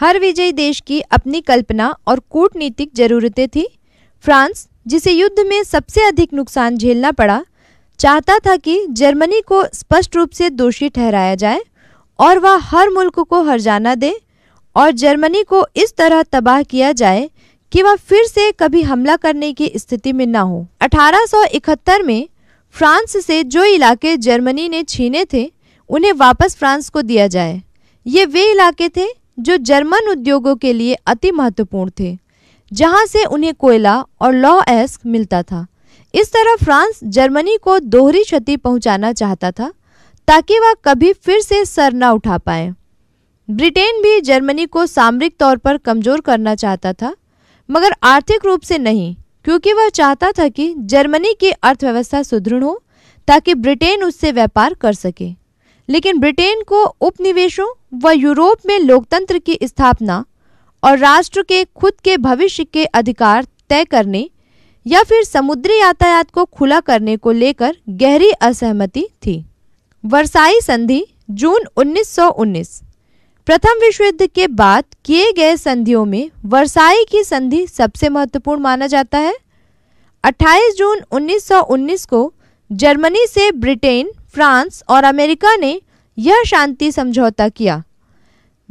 हर विजयी देश की अपनी कल्पना और कूटनीतिक जरूरतें थी फ्रांस जिसे युद्ध में सबसे अधिक नुकसान झेलना पड़ा चाहता था कि जर्मनी को स्पष्ट रूप से दोषी ठहराया जाए और वह हर मुल्क को हरजाना दे और जर्मनी को इस तरह तबाह किया जाए कि वह फिर से कभी हमला करने की स्थिति में न हो 1871 में फ्रांस से जो इलाके जर्मनी ने छीने थे उन्हें वापस फ्रांस को दिया जाए ये वे इलाके थे जो जर्मन उद्योगों के लिए अति महत्वपूर्ण थे जहां से उन्हें कोयला और लॉ एस्क मिलता था इस तरह फ्रांस जर्मनी को दोहरी क्षति पहुंचाना चाहता था ताकि वह कभी फिर से सर न उठा पाए ब्रिटेन भी जर्मनी को सामरिक तौर पर कमजोर करना चाहता था मगर आर्थिक रूप से नहीं क्योंकि वह चाहता था कि जर्मनी की अर्थव्यवस्था सुदृढ़ हो ताकि ब्रिटेन उससे व्यापार कर सके लेकिन ब्रिटेन को उपनिवेशों व यूरोप में लोकतंत्र की स्थापना और राष्ट्र के खुद के भविष्य के अधिकार तय करने या फिर समुद्री यातायात को खुला करने को लेकर गहरी असहमति थी वर्साई संधि जून 1919 प्रथम विश्व युद्ध के बाद किए गए संधियों में वर्साई की संधि सबसे महत्वपूर्ण माना जाता है 28 जून 1919 को जर्मनी से ब्रिटेन फ्रांस और अमेरिका ने यह शांति समझौता किया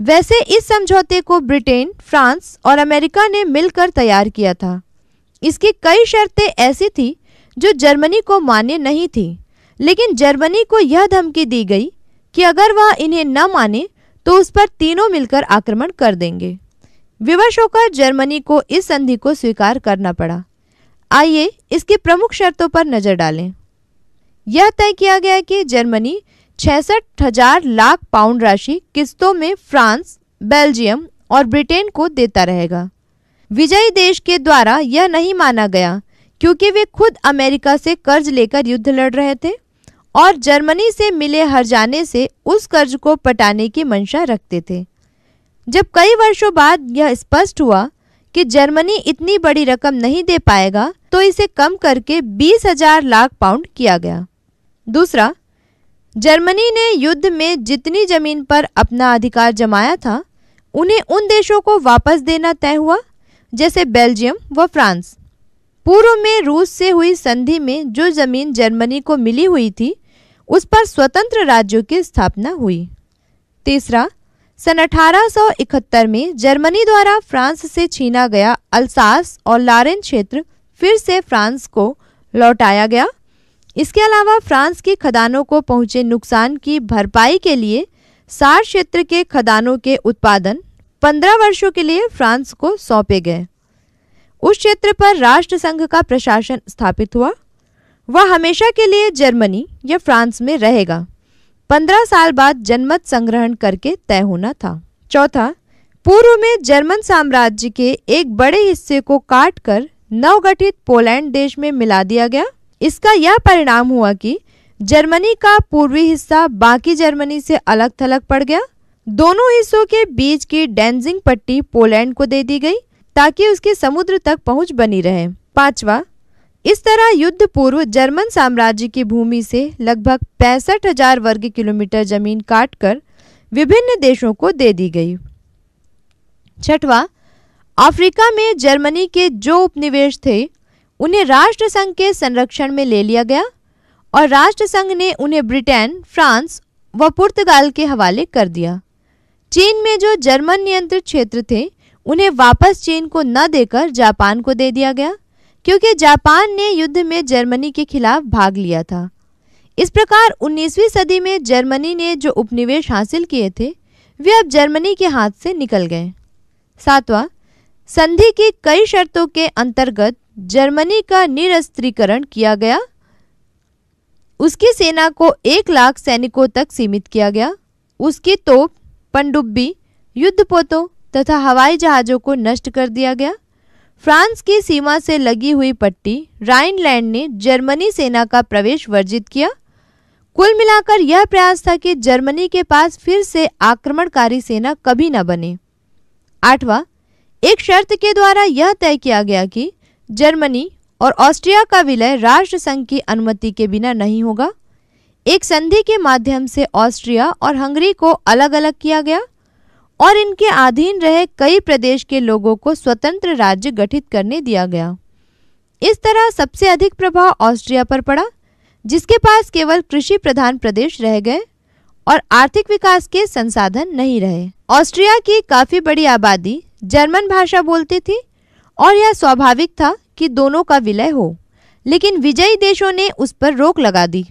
वैसे इस समझौते को ब्रिटेन फ्रांस और अमेरिका ने मिलकर तैयार किया था इसकी कई शर्तें ऐसी थी जो जर्मनी को मान्य नहीं थी लेकिन जर्मनी को यह धमकी दी गई कि अगर वह इन्हें न माने तो उस पर तीनों मिलकर आक्रमण कर देंगे विवश होकर जर्मनी को इस संधि को स्वीकार करना पड़ा आइए इसकी प्रमुख शर्तों पर नजर डालें यह तय किया गया कि जर्मनी छसठ हजार लाख पाउंड राशि किस्तों में फ्रांस बेल्जियम और ब्रिटेन को देता रहेगा विजयी देश के द्वारा यह नहीं माना गया क्योंकि वे खुद अमेरिका से कर्ज लेकर युद्ध लड़ रहे थे और जर्मनी से मिले हर जाने से उस कर्ज को पटाने की मंशा रखते थे जब कई वर्षों बाद यह स्पष्ट हुआ कि जर्मनी इतनी बड़ी रकम नहीं दे पाएगा तो इसे कम करके बीस हजार लाख पाउंड किया गया दूसरा जर्मनी ने युद्ध में जितनी जमीन पर अपना अधिकार जमाया था उन्हें उन देशों को वापस देना तय हुआ जैसे बेल्जियम व फ्रांस पूर्व में रूस से हुई संधि में जो जमीन जर्मनी को मिली हुई थी उस पर स्वतंत्र राज्यों की स्थापना हुई तीसरा सन 1871 में जर्मनी द्वारा फ्रांस से छीना गया अल्सास और लारेन क्षेत्र फिर से फ्रांस को लौटाया गया इसके अलावा फ्रांस की खदानों को पहुंचे नुकसान की भरपाई के लिए सार क्षेत्र के खदानों के उत्पादन 15 वर्षों के लिए फ्रांस को सौंपे गए उस क्षेत्र पर राष्ट्र संघ का प्रशासन स्थापित हुआ वह हमेशा के लिए जर्मनी या फ्रांस में रहेगा पंद्रह साल बाद जनमत संग्रहण करके तय होना था चौथा पूर्व में जर्मन साम्राज्य के एक बड़े हिस्से को काटकर नवगठित पोलैंड देश में मिला दिया गया इसका यह परिणाम हुआ कि जर्मनी का पूर्वी हिस्सा बाकी जर्मनी से अलग थलग पड़ गया दोनों हिस्सों के बीच की डेंजिंग पट्टी पोलैंड को दे दी गई ताकि उसके समुद्र तक पहुंच बनी रहे पांचवा इस तरह युद्ध पूर्व जर्मन साम्राज्य की भूमि से लगभग पैंसठ हजार वर्ग किलोमीटर जमीन काटकर विभिन्न देशों को दे दी गई छठवा अफ्रीका में जर्मनी के जो उपनिवेश थे उन्हें राष्ट्र संघ के संरक्षण में ले लिया गया और राष्ट्र संघ ने उन्हें ब्रिटेन फ्रांस व पुर्तगाल के हवाले कर दिया चीन में जो जर्मन नियंत्रित क्षेत्र थे उन्हें वापस चीन को न देकर जापान को दे दिया गया क्योंकि जापान ने युद्ध में जर्मनी के खिलाफ भाग लिया था इस प्रकार 19वीं सदी में जर्मनी ने जो उपनिवेश हासिल किए थे वे अब जर्मनी के हाथ से निकल गए सातवां संधि की कई शर्तों के अंतर्गत जर्मनी का निरस्त्रीकरण किया गया उसकी सेना को एक लाख सैनिकों तक सीमित किया गया उसकी तोप पनडुब्बी युद्धपोतों तथा हवाई जहाज़ों को नष्ट कर दिया गया फ्रांस की सीमा से लगी हुई पट्टी राइनलैंड ने जर्मनी सेना का प्रवेश वर्जित किया कुल मिलाकर यह प्रयास था कि जर्मनी के पास फिर से आक्रमणकारी सेना कभी न बने आठवां एक शर्त के द्वारा यह तय किया गया कि जर्मनी और ऑस्ट्रिया का विलय राष्ट्र संघ की अनुमति के बिना नहीं होगा एक संधि के माध्यम से ऑस्ट्रिया और हंगरी को अलग अलग किया गया और इनके अधीन रहे कई प्रदेश के लोगों को स्वतंत्र राज्य गठित करने दिया गया इस तरह सबसे अधिक प्रभाव ऑस्ट्रिया पर पड़ा जिसके पास केवल कृषि प्रधान प्रदेश रह गए और आर्थिक विकास के संसाधन नहीं रहे ऑस्ट्रिया की काफी बड़ी आबादी जर्मन भाषा बोलती थी और यह स्वाभाविक था कि दोनों का विलय हो लेकिन विजयी देशों ने उस पर रोक लगा दी